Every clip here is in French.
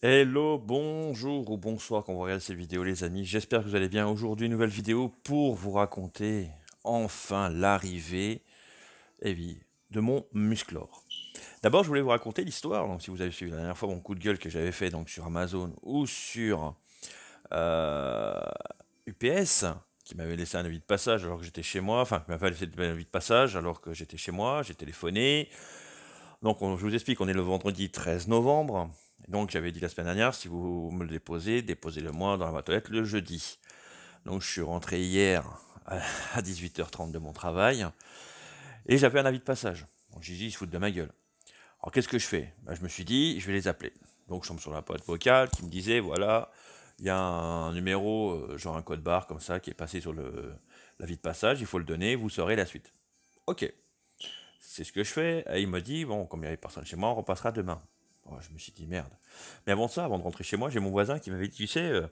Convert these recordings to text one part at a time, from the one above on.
Hello, bonjour ou bonsoir quand vous regardez cette vidéo les amis, j'espère que vous allez bien. Aujourd'hui, nouvelle vidéo pour vous raconter enfin l'arrivée eh de mon musclor. D'abord, je voulais vous raconter l'histoire, donc si vous avez suivi la dernière fois mon coup de gueule que j'avais fait donc sur Amazon ou sur UPS, euh, qui m'avait laissé un avis de passage alors que j'étais chez moi, enfin qui m'avait laissé un avis de passage alors que j'étais chez moi, j'ai téléphoné. Donc je vous explique, on est le vendredi 13 novembre, donc j'avais dit la semaine dernière, si vous me le déposez, déposez-le moi dans la boîte aux le jeudi. Donc je suis rentré hier à 18h30 de mon travail et j'avais un avis de passage. Donc j'ai dit, ils se foutent de ma gueule. Alors qu'est-ce que je fais ben, Je me suis dit, je vais les appeler. Donc je tombe sur la boîte vocale qui me disait, voilà, il y a un numéro, euh, genre un code barre comme ça, qui est passé sur l'avis de passage, il faut le donner, vous saurez la suite. Ok, c'est ce que je fais. Et il me dit, bon, comme il n'y avait personne chez moi, on repassera demain. Oh, je me suis dit merde. Mais avant ça, avant de rentrer chez moi, j'ai mon voisin qui m'avait dit, tu sais, euh,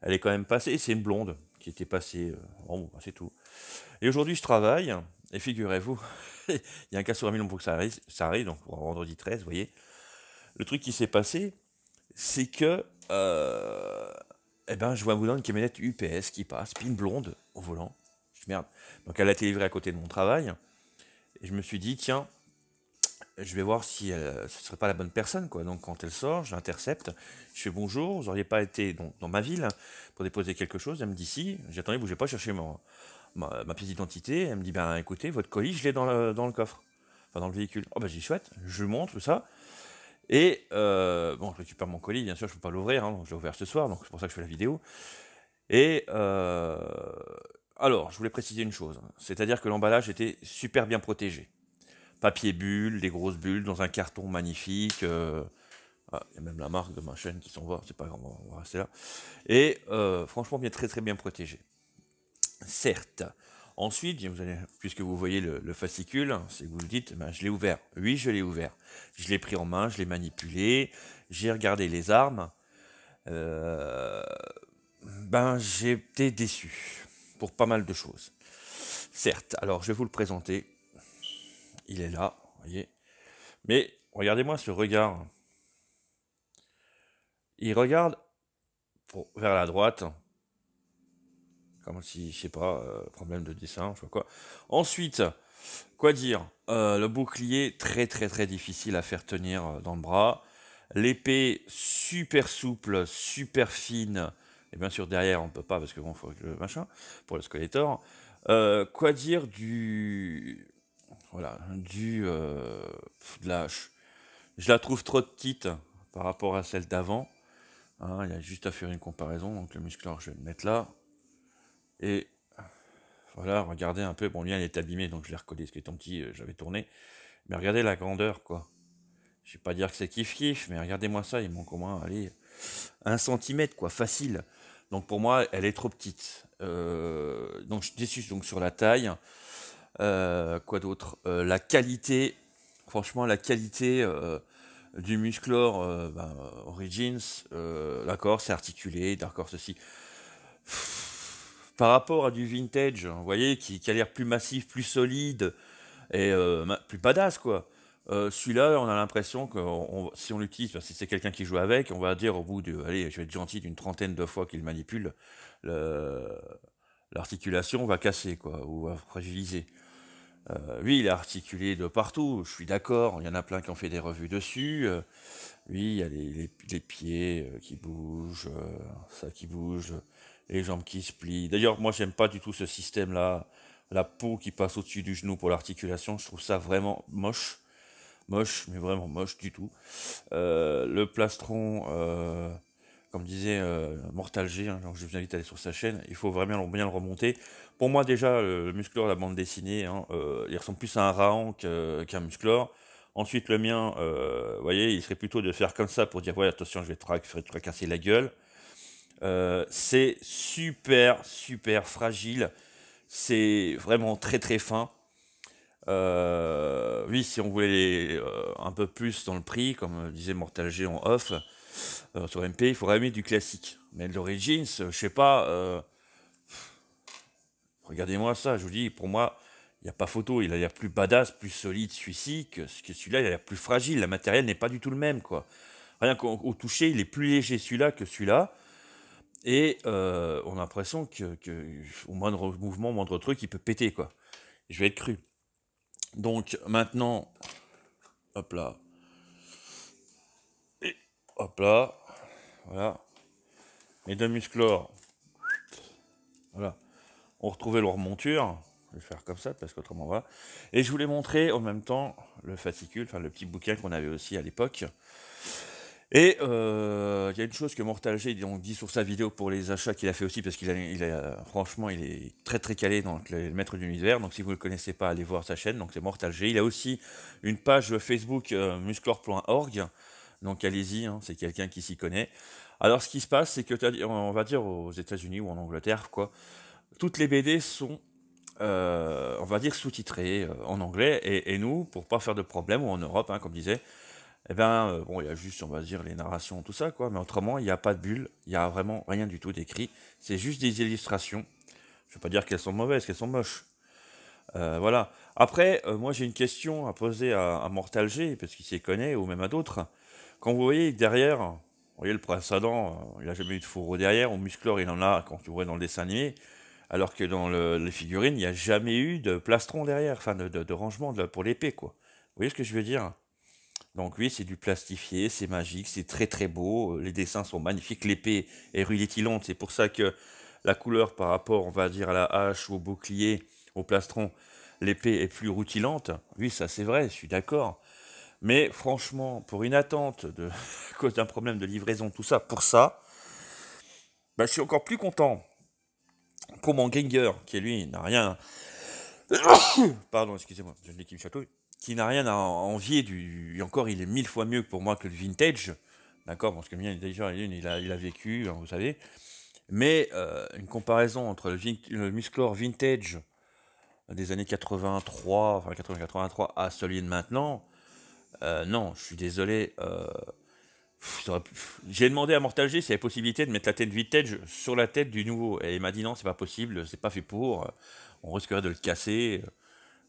elle est quand même passée, c'est une blonde qui était passée. bon, euh, hein, c'est tout. Et aujourd'hui, je travaille, et figurez-vous, il y a un cas sur un million pour que ça arrive, ça arrive donc vendredi 13, vous voyez. Le truc qui s'est passé, c'est que euh, eh ben, je vois un dans qui camionnette UPS qui passe, puis une blonde au volant. Je merde. Donc elle a été livrée à côté de mon travail. Et je me suis dit, tiens, je vais voir si euh, ce ne serait pas la bonne personne. Quoi. Donc quand elle sort, je l'intercepte, je fais bonjour, vous n'auriez pas été dans, ma ville pour déposer quelque chose. Elle me dit si, j'attendais, bougez pas, chercher pas ma, ma, pièce d'identité. Elle me dit, ben écoutez, votre colis, je l'ai dans le, dans le coffre, dans le véhicule. Oh ben j'ai chouette, je montre tout ça. Et euh, bon, je récupère mon colis, bien sûr, je ne peux pas l'ouvrir, hein, je l'ai ouvert ce soir, donc c'est pour ça que je fais la vidéo. Et euh, alors, je voulais préciser une chose, c'est-à-dire que l'emballage était super bien protégé papier bulle, des grosses bulles dans un carton magnifique. Euh, ah, il y a même la marque de ma chaîne qui s'en va, c'est pas grave, on va rester là. Et franchement, euh, franchement, bien très très bien protégé. Certes. Ensuite, puisque vous voyez le, fascicule, hein, si vous vous dites, ben, je l'ai ouvert. Oui, je l'ai ouvert. Je l'ai pris en main, je l'ai manipulé, j'ai regardé les armes. Euh, ben, j'ai été déçu pour pas mal de choses. Certes, alors je vais vous le présenter il est là, voyez. Mais regardez-moi ce regard. Il regarde vers la droite, comme si, je sais pas, euh, problème de dessin, je sais quoi. Ensuite, quoi dire euh, Le bouclier, très très très difficile à faire tenir euh, dans le bras. L'épée, super souple, super fine. Et bien sûr, derrière, on peut pas parce que bon, faut que le machin pour le Skeletor. quoi dire du voilà, du euh, de la, je la trouve trop petite par rapport à celle d'avant. Hein, il y a juste à faire une comparaison. Donc le muscleur, je vais le mettre là. Et voilà, regardez un peu. Bon, lui, il est abîmé, donc je l'ai recollé. Ce qui est tant petit, euh, j'avais tourné. Mais regardez la grandeur, quoi. Je vais pas dire que c'est kiff-kiff, mais regardez-moi ça. Il manque au moins, allez, un centimètre, quoi. Facile. Donc pour moi, elle est trop petite. Euh, donc je suis donc, sur la taille. Euh, quoi d'autre euh, La qualité, franchement, la qualité euh, du Musclor ben, Origins, d'accord, c'est articulé, d'accord, ceci. par rapport à du vintage, hein, vous voyez, qui, a l'air plus massif, plus solide et plus badass, quoi. Celui-là, on a l'impression que si on l'utilise, si c'est quelqu'un qui joue avec, on va dire au bout de, allez, je vais être gentil, d'une trentaine de fois qu'il manipule, l'articulation va casser, quoi, ou va fragiliser. Oui, euh, il est articulé de partout, je suis d'accord, il y en a plein qui ont fait des revues dessus. Oui, euh, il y a les, pieds euh, qui bougent, ça qui bouge, les jambes qui se plient. D'ailleurs, moi, j'aime pas du tout ce système-là, la peau qui passe au-dessus du genou pour l'articulation, je trouve ça vraiment moche. Moche, mais vraiment moche du tout. le plastron comme disait euh, Mortal G, hein, je viens vite aller sur sa chaîne, il faut vraiment bien le remonter. Pour moi, déjà, le, le musclor, la bande dessinée, hein, euh, il ressemble plus à un Raon qu'un qu musclor. Ensuite, le mien, euh, voyez, il serait plutôt de faire comme ça pour dire ouais, attention, je vais te, casser la gueule. c'est super, super fragile. C'est vraiment très, très fin. oui, si on voulait un peu plus dans le prix, comme disait Mortal G en off, euh, sur MP, il faudrait mettre du classique. Mais l'Origins, euh, je sais pas. Euh, regardez-moi ça, je vous dis, pour moi, il n'y a pas photo. Il a l'air plus badass, plus solide celui-ci que, celui-là. Il a l'air plus fragile. Le matériel n'est pas du tout le même, quoi. Rien qu'au toucher, il est plus léger celui-là que celui-là. Et on a l'impression que, au moindre mouvement, au moindre truc, il peut péter, quoi. Je vais être cru. Donc maintenant, hop là, hop là, voilà. et de Musclor. Voilà. On retrouvait leur monture. Je vais faire comme ça parce qu'autrement voilà. Et je voulais montrer en même temps le fascicule, enfin le petit bouquin qu'on avait aussi à l'époque. Et euh, il y a une chose que Mortal G dit sur sa vidéo pour les achats qu'il a fait aussi, parce qu'il est franchement, il est très très calé dans le, maître de l'univers. Donc si vous ne le connaissez pas, allez voir sa chaîne. Donc c'est Mortal G. Il a aussi une page Facebook euh, musclor.org, donc allez-y, hein, c'est quelqu'un qui s'y connaît. Alors ce qui se passe, c'est que on va dire aux États-Unis ou en Angleterre, quoi, toutes les BD sont, euh, on va dire sous-titrées euh, en anglais, et, nous, pour pas faire de problème, ou en Europe, hein, comme disait, eh ben euh, bon, il y a juste, on va dire les narrations, tout ça, quoi. Mais autrement, il n'y a pas de bulles, il n'y a vraiment rien du tout d'écrit. C'est juste des illustrations. Je ne veux pas dire qu'elles sont mauvaises, qu'elles sont moches. Euh, voilà. Après, euh, moi j'ai une question à poser à, à Mortal G, parce qu'il s'y connaît, ou même à d'autres. Quand vous voyez derrière, vous voyez le prince euh, Adam, il n'a jamais eu de fourreau derrière, au Musclor il en a quand tu vois dans le dessin animé, alors que dans les figurines, il n'y a jamais eu de plastron derrière, enfin de, rangement pour l'épée, quoi. Vous voyez ce que je veux dire donc oui, c'est du plastifié, c'est magique, c'est très très beau, les dessins sont magnifiques, l'épée est rutilante, c'est pour ça que la couleur par rapport, on va dire, à la hache ou au bouclier, au plastron, l'épée est plus rutilante. Oui, ça c'est vrai, je suis d'accord. Mais franchement, pour une attente de, à cause d'un problème de livraison, tout ça, pour ça, bah, je suis encore plus content pour mon Ganger, qui lui n'a rien. Pardon, excusez-moi, Je qui château, qui n'a rien à envier du. Et encore, il est mille fois mieux pour moi que le vintage. D'accord Parce que le mien, déjà, il a, il a vécu, hein, vous savez. Mais euh, une comparaison entre le, le Musclor vintage des années 83, enfin 80, 83 à celui de maintenant, euh, non, je suis désolé. Euh, j'ai demandé à Mortal G s'il y avait possibilité de mettre la tête Vintage sur la tête du nouveau. Et il m'a dit non, c'est pas possible, c'est pas fait pour. On risquerait de le casser. Euh,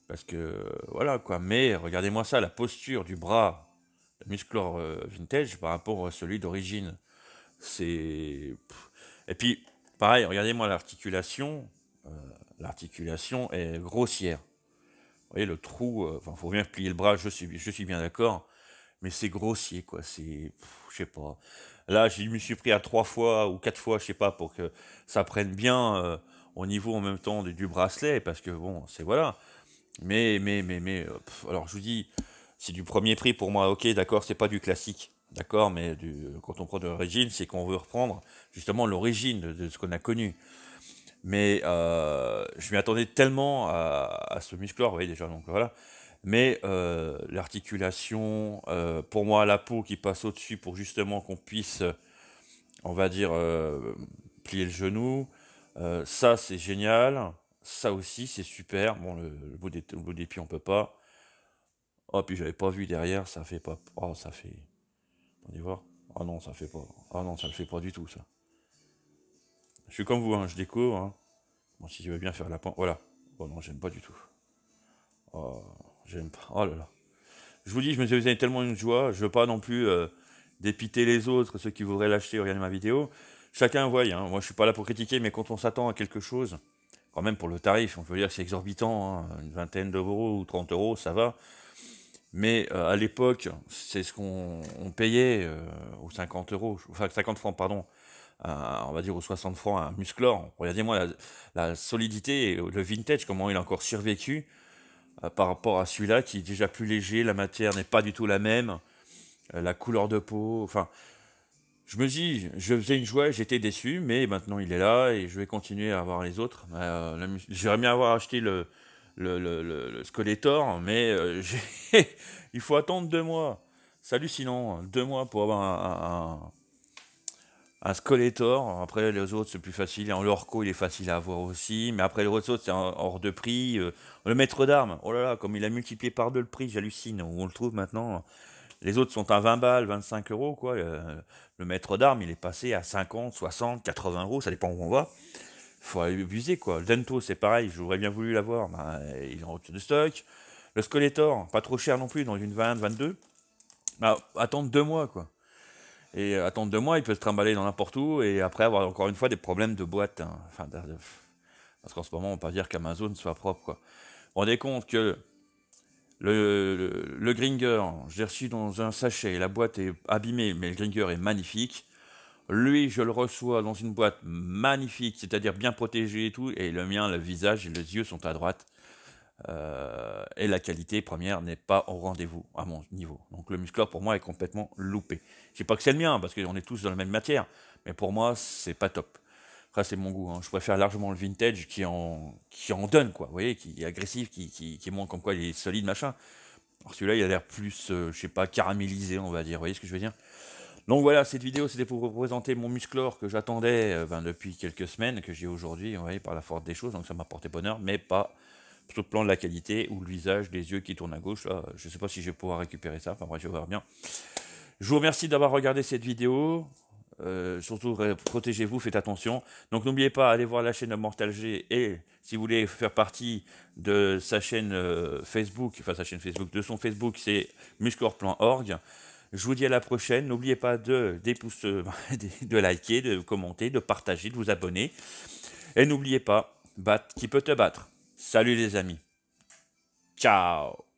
parce que voilà quoi. Mais regardez-moi ça, la posture du bras de Musclor Vintage par rapport à celui d'origine. C'est. Et puis, pareil, regardez-moi l'articulation. Euh, l'articulation est grossière. Vous voyez, le trou, euh, enfin, il faut bien plier le bras, je suis, je suis bien d'accord, mais c'est grossier, quoi. C'est, je sais pas. Là, je me suis pris à trois fois ou quatre fois, je sais pas, pour que ça prenne bien euh, au niveau en même temps du, bracelet, parce que bon, c'est voilà. Mais, mais, mais, mais, euh, alors je vous dis, c'est du premier prix pour moi, ok, d'accord, c'est pas du classique, d'accord, mais quand on prend de l'origine, c'est qu'on veut reprendre justement l'origine de, ce qu'on a connu. Mais euh, je m'y attendais tellement à, à ce muscle vous voyez déjà, donc voilà. Mais euh, l'articulation, euh, pour moi, la peau qui passe au-dessus pour justement qu'on puisse, on va dire, plier le genou, ça c'est génial. Ça aussi c'est super. Bon, le, bout des, pieds on peut pas. Oh, puis j'avais pas vu derrière, ça fait pas. Oh, ça fait. On voir. Ah oh, non, ça fait pas. Oh non, ça le fait pas du tout ça. Je suis comme vous, hein, je découvre. Hein. Bon, si tu veux bien faire la pente. Voilà. Oh non, j'aime pas du tout. Oh, j'aime pas. Oh là là. Je vous dis, je me suis donné tellement une joie. Je veux pas non plus euh, dépiter les autres, ceux qui voudraient l'acheter, regarder ma vidéo. Chacun voit. Hein. Moi, je suis pas là pour critiquer, mais quand on s'attend à quelque chose, quand même pour le tarif, on peut dire que c'est exorbitant. Hein. Une vingtaine d'euros ou 30 euros, ça va. Mais euh, à l'époque, c'est ce qu'on payait, euh, aux 50 euros, enfin 50 francs, pardon, on va dire, aux 60 francs un Musclor. Regardez-moi la, solidité, le vintage, comment il a encore survécu euh, par rapport à celui-là qui est déjà plus léger, la matière n'est pas du tout la même, euh, la couleur de peau, enfin... Je me dis, je faisais une joie, j'étais déçu, mais maintenant il est là et je vais continuer à avoir les autres. Euh, j'aimerais bien avoir acheté le, le, le, Skeletor, mais il faut attendre deux mois. Salut, sinon hein, deux mois pour avoir un un Skeletor. Après, les autres, c'est plus facile. En Lorco, il est facile à avoir aussi. Mais après, les autres, c'est hors de prix. Euh, le maître d'armes, oh là là, comme il a multiplié par deux le prix, j'hallucine. on le trouve maintenant Les autres sont à 20 balles, 25 euros, quoi. Euh, le maître d'armes, il est passé à 50, 60, 80 euros, ça dépend où on va. Faut abuser, quoi. Le Dento, c'est pareil, j'aurais bien voulu l'avoir, mais euh, il est en rupture de stock. Le Skeletor, pas trop cher non plus, dans une 20, 22. Ah, attendre deux mois, quoi et euh, attendre deux mois, il peut se trimballer dans n'importe où et après avoir encore une fois des problèmes de boîte. Hein. Enfin, parce qu'en ce moment, on peut dire qu'Amazon soit propre. Quoi. Vous vous rendez compte que le, le Gringer, j'ai reçu dans un sachet, la boîte est abîmée, mais le Gringer est magnifique. Lui, je le reçois dans une boîte magnifique, c'est-à-dire bien protégée et tout, et le mien, le visage et les yeux sont à droite. Euh, et la qualité première n'est pas au rendez-vous à mon niveau. Donc le muscleur pour moi est complètement loupé. Je sais pas que c'est le mien parce qu'on est tous dans la même matière, mais pour moi c'est pas top. Après c'est mon goût. Hein. Je préfère largement le vintage qui en qui en donne quoi. Vous voyez, qui est agressif, qui qui, qui montre comme quoi il est solide machin. Alors celui-là il a l'air plus, euh, je sais pas, caramélisé on va dire. Vous voyez ce que je veux dire donc voilà, cette vidéo, c'était pour vous présenter mon musclore que j'attendais euh, ben, depuis quelques semaines, que j'ai aujourd'hui, vous voyez, par la force des choses. Donc ça m'a porté bonheur, mais pas sur le plan de la qualité ou le visage, les yeux qui tournent à gauche. Ah, je ne sais pas si je vais pouvoir récupérer ça. Enfin, je vais voir bien. Je vous remercie d'avoir regardé cette vidéo. Euh, surtout, protégez-vous, faites attention. Donc, n'oubliez pas, allez voir la chaîne Mortal G et si vous voulez faire partie de sa chaîne euh, Facebook, enfin sa chaîne Facebook, de son Facebook, c'est Muscor.org. Je vous dis à la prochaine. N'oubliez pas de, des pouces, de liker, de commenter, de partager, de vous abonner. Et n'oubliez pas, battre qui peut te battre. Salut les amis. Ciao